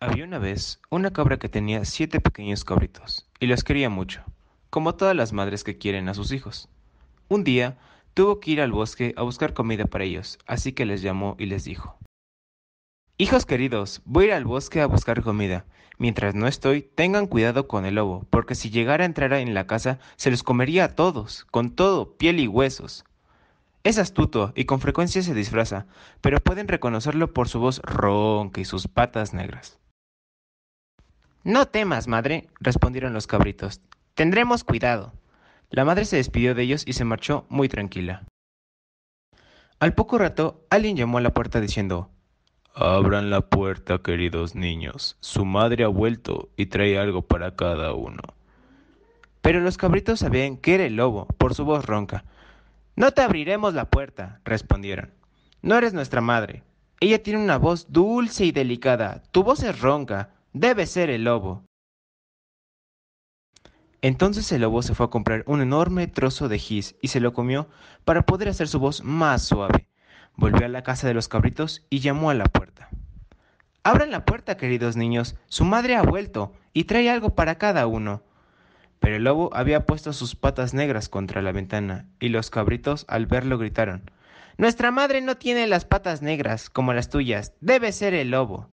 Había una vez una cabra que tenía siete pequeños cabritos y los quería mucho, como todas las madres que quieren a sus hijos. Un día tuvo que ir al bosque a buscar comida para ellos, así que les llamó y les dijo, Hijos queridos, voy a ir al bosque a buscar comida. Mientras no estoy, tengan cuidado con el lobo, porque si llegara a entrar en la casa, se los comería a todos, con todo, piel y huesos. Es astuto y con frecuencia se disfraza, pero pueden reconocerlo por su voz ronca y sus patas negras. No temas, madre, respondieron los cabritos. Tendremos cuidado. La madre se despidió de ellos y se marchó muy tranquila. Al poco rato, alguien llamó a la puerta diciendo, Abran la puerta, queridos niños. Su madre ha vuelto y trae algo para cada uno. Pero los cabritos sabían que era el lobo, por su voz ronca. No te abriremos la puerta, respondieron. No eres nuestra madre. Ella tiene una voz dulce y delicada. Tu voz es ronca. Debe ser el lobo. Entonces el lobo se fue a comprar un enorme trozo de gis y se lo comió para poder hacer su voz más suave. Volvió a la casa de los cabritos y llamó a la puerta. Abran la puerta, queridos niños, su madre ha vuelto y trae algo para cada uno. Pero el lobo había puesto sus patas negras contra la ventana y los cabritos al verlo gritaron, Nuestra madre no tiene las patas negras como las tuyas, debe ser el lobo.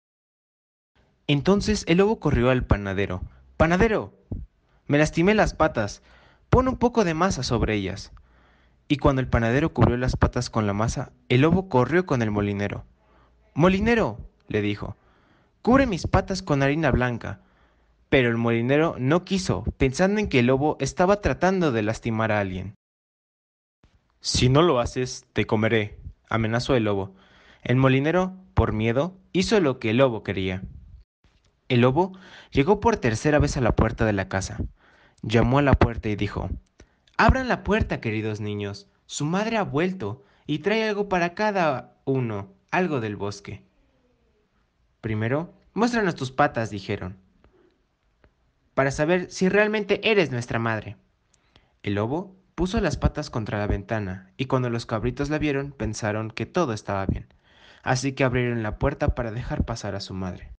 Entonces el lobo corrió al panadero. Panadero, me lastimé las patas. Pon un poco de masa sobre ellas. Y cuando el panadero cubrió las patas con la masa, el lobo corrió con el molinero. Molinero, le dijo, cubre mis patas con harina blanca. Pero el molinero no quiso, pensando en que el lobo estaba tratando de lastimar a alguien. Si no lo haces, te comeré, amenazó el lobo. El molinero, por miedo, hizo lo que el lobo quería. El lobo llegó por tercera vez a la puerta de la casa. Llamó a la puerta y dijo, Abran la puerta, queridos niños. Su madre ha vuelto y trae algo para cada uno, algo del bosque. Primero, muéstranos tus patas, dijeron, para saber si realmente eres nuestra madre. El lobo puso las patas contra la ventana y cuando los cabritos la vieron pensaron que todo estaba bien, así que abrieron la puerta para dejar pasar a su madre.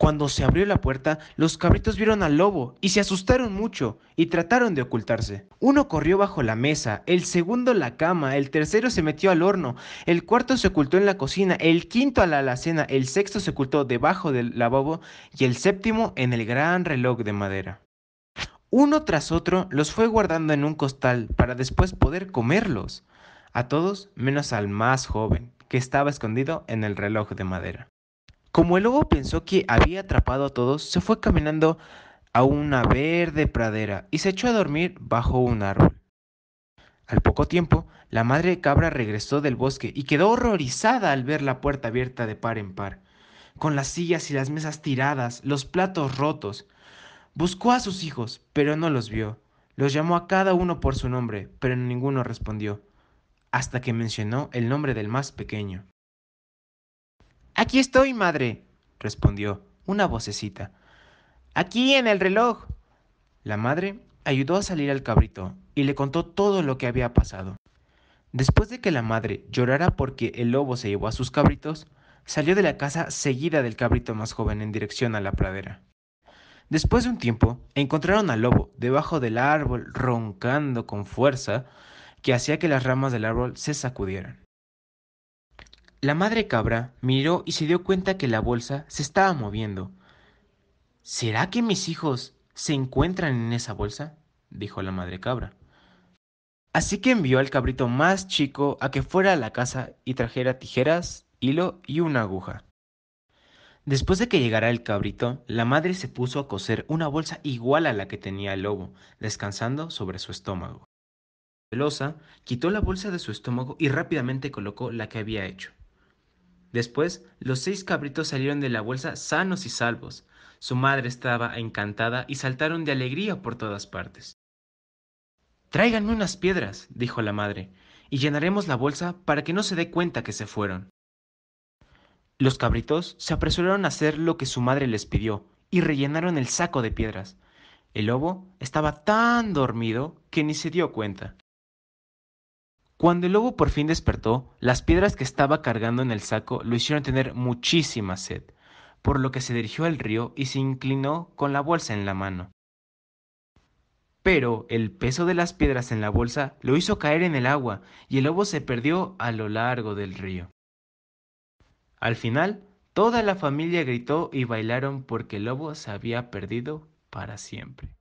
Cuando se abrió la puerta, los cabritos vieron al lobo y se asustaron mucho y trataron de ocultarse. Uno corrió bajo la mesa, el segundo la cama, el tercero se metió al horno, el cuarto se ocultó en la cocina, el quinto a la alacena, el sexto se ocultó debajo del lavabo y el séptimo en el gran reloj de madera. Uno tras otro los fue guardando en un costal para después poder comerlos. A todos menos al más joven, que estaba escondido en el reloj de madera. Como el lobo pensó que había atrapado a todos, se fue caminando a una verde pradera y se echó a dormir bajo un árbol. Al poco tiempo, la madre cabra regresó del bosque y quedó horrorizada al ver la puerta abierta de par en par, con las sillas y las mesas tiradas, los platos rotos. Buscó a sus hijos, pero no los vio. Los llamó a cada uno por su nombre, pero ninguno respondió, hasta que mencionó el nombre del más pequeño. Aquí estoy, madre, respondió una vocecita. Aquí en el reloj. La madre ayudó a salir al cabrito y le contó todo lo que había pasado. Después de que la madre llorara porque el lobo se llevó a sus cabritos, salió de la casa seguida del cabrito más joven en dirección a la pradera. Después de un tiempo, encontraron al lobo debajo del árbol roncando con fuerza que hacía que las ramas del árbol se sacudieran. La madre cabra miró y se dio cuenta que la bolsa se estaba moviendo. ¿Será que mis hijos se encuentran en esa bolsa? dijo la madre cabra. Así que envió al cabrito más chico a que fuera a la casa y trajera tijeras, hilo y una aguja. Después de que llegara el cabrito, la madre se puso a coser una bolsa igual a la que tenía el lobo, descansando sobre su estómago. Velosa quitó la bolsa de su estómago y rápidamente colocó la que había hecho. Después, los seis cabritos salieron de la bolsa sanos y salvos. Su madre estaba encantada y saltaron de alegría por todas partes. Tráiganme unas piedras, dijo la madre, y llenaremos la bolsa para que no se dé cuenta que se fueron. Los cabritos se apresuraron a hacer lo que su madre les pidió y rellenaron el saco de piedras. El lobo estaba tan dormido que ni se dio cuenta. Cuando el lobo por fin despertó, las piedras que estaba cargando en el saco lo hicieron tener muchísima sed, por lo que se dirigió al río y se inclinó con la bolsa en la mano. Pero el peso de las piedras en la bolsa lo hizo caer en el agua y el lobo se perdió a lo largo del río. Al final, toda la familia gritó y bailaron porque el lobo se había perdido para siempre.